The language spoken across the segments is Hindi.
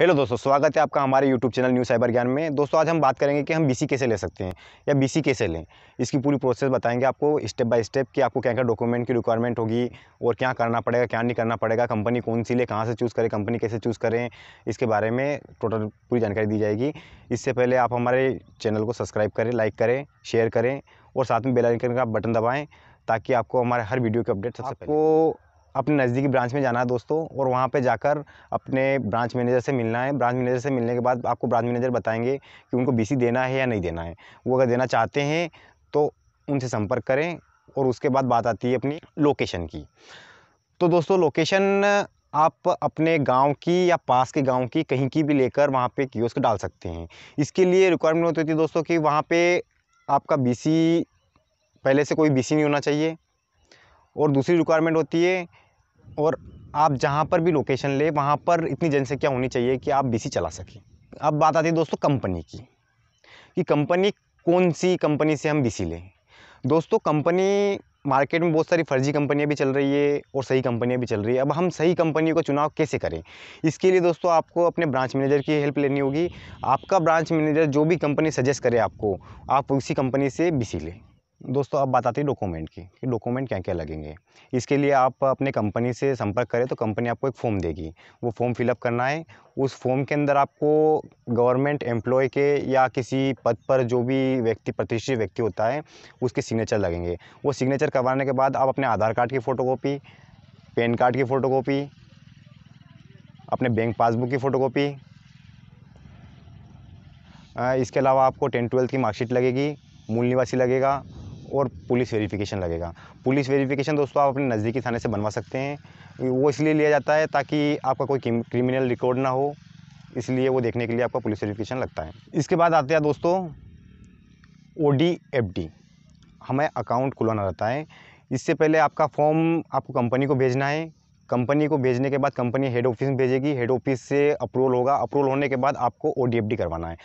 हेलो दोस्तों स्वागत है आपका हमारे यूट्यूब चैनल न्यूज़ साइबर ज्ञान में दोस्तों आज हम बात करेंगे कि हम बीसी कैसे ले सकते हैं या बीसी कैसे लें इसकी पूरी प्रोसेस बताएंगे आपको स्टेप बाय स्टेप कि आपको क्या क्या डॉक्यूमेंट की रिक्वायरमेंट होगी और क्या करना पड़ेगा क्या नहीं करना पड़ेगा कंपनी कौन सी ले कहाँ से चूज़ करें कंपनी कैसे चूज़ करें इसके बारे में टोटल पूरी जानकारी दी जाएगी इससे पहले आप हमारे चैनल को सब्सक्राइब करें लाइक करें शेयर करें और साथ में बेलाइकन का बटन दबाएँ ताकि आपको हमारे हर वीडियो की अपडेट सबसे आपको अपने नज़दीकी ब्रांच में जाना है दोस्तों और वहाँ पे जाकर अपने ब्रांच मैनेजर से मिलना है ब्रांच मैनेजर से मिलने के बाद आपको ब्रांच मैनेजर बताएंगे कि उनको बीसी देना है या नहीं देना है वो अगर देना चाहते हैं तो उनसे संपर्क करें और उसके बाद बात आती है अपनी लोकेशन की तो दोस्तों लोकेशन आप अपने गांव की या पास के गांव की कहीं की भी लेकर वहाँ पे कियोस्क डाल सकते हैं इसके लिए रिक्वायरमेंट होती थी दोस्तों कि वहाँ पे आपका बीसी पहले से कोई बीसी नहीं होना चाहिए और दूसरी रिक्वायरमेंट होती है और आप जहाँ पर भी लोकेशन ले वहाँ पर इतनी जनसंख्या होनी चाहिए कि आप बीसी चला सकें अब बात आती है दोस्तों कंपनी की कि कंपनी कौन सी कंपनी से हम बीसी लें दोस्तों कंपनी मार्केट में बहुत सारी फर्जी कंपनियां भी चल रही है और सही कंपनियां भी चल रही है अब हम सही कंपनियों का चुनाव कैसे करें इसके लिए दोस्तों आपको अपने ब्रांच मैनेजर की हेल्प लेनी होगी आपका ब्रांच मैनेजर जो भी कंपनी सजेस्ट करे आपको आप उसी कंपनी से बीसी लें दोस्तों अब बात आती है डॉक्यूमेंट की कि डॉक्यूमेंट क्या क्या लगेंगे इसके लिए आप अपने कंपनी से संपर्क करें तो कंपनी आपको एक फॉर्म देगी वो फॉर्म फिलअप करना है उस फॉर्म के अंदर आपको गवर्नमेंट एम्प्लॉय के या किसी पद पर जो भी व्यक्ति प्रतिष्ठित व्यक्ति होता है उसके सिग्नेचर लगेंगे वो सिग्नेचर करवाने के बाद आप अपने आधार कार्ड की फ़ोटोकॉपी पैन कार्ड की फ़ोटो अपने बैंक पासबुक की फ़ोटो इसके अलावा आपको टेंथ ट्वेल्थ की मार्कशीट लगेगी मूल निवासी लगेगा और पुलिस वेरिफिकेशन लगेगा पुलिस वेरिफिकेशन दोस्तों आप अपने नज़दीकी थाने से बनवा सकते हैं वो इसलिए लिया जाता है ताकि आपका कोई क्रिमिनल रिकॉर्ड ना हो इसलिए वो देखने के लिए आपका पुलिस वेरिफिकेशन लगता है इसके बाद आते हैं दोस्तों ओ डी हमें अकाउंट खुलवाना रहता है इससे पहले आपका फॉर्म आपको कंपनी को भेजना है कंपनी को भेजने के बाद कंपनी हेड ऑफिस में भेजेगी हेड ऑफिस से अप्रूवल होगा अप्रूवल होने के बाद आपको ओ करवाना है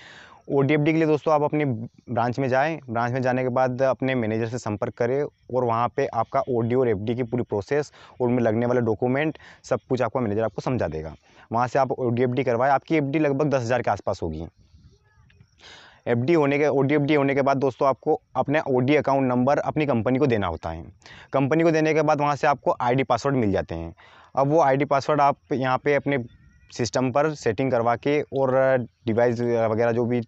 ओ के लिए दोस्तों आप अपने ब्रांच में जाएं ब्रांच में जाने के बाद अपने मैनेजर से संपर्क करें और वहाँ पे आपका ओ और एफ की पूरी प्रोसेस और उनमें लगने वाले डॉक्यूमेंट सब कुछ आपका मैनेजर आपको समझा देगा वहाँ से आप ओ डी आपकी एफ लगभग दस हज़ार के आसपास होगी एफ डी होने के ओ डी होने के बाद दोस्तों आपको अपने ओ डी अकाउंट नंबर अपनी कंपनी को देना होता है कंपनी को देने के बाद वहाँ से आपको आईडी पासवर्ड मिल जाते हैं अब वो आईडी पासवर्ड आप यहाँ पे अपने सिस्टम पर सेटिंग करवा के और डिवाइस वगैरह जो भी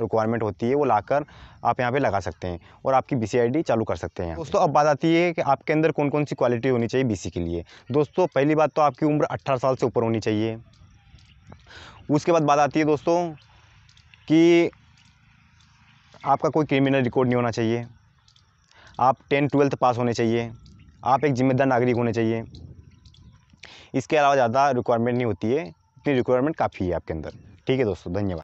रिक्वायरमेंट होती है वो लाकर आप यहाँ पे लगा सकते हैं और आपकी बी चालू कर सकते हैं दोस्तों अब बात आती है कि आपके अंदर कौन कौन सी क्वालिटी होनी चाहिए बी के लिए दोस्तों पहली बात तो आपकी उम्र अट्ठारह साल से ऊपर होनी चाहिए उसके बाद बात आती है दोस्तों कि आपका कोई क्रिमिनल रिकॉर्ड नहीं होना चाहिए आप टेन ट्वेल्थ पास होने चाहिए आप एक जिम्मेदार नागरिक होने चाहिए इसके अलावा ज़्यादा रिक्वायरमेंट नहीं होती है इतनी रिक्वायरमेंट काफ़ी है आपके अंदर ठीक है दोस्तों धन्यवाद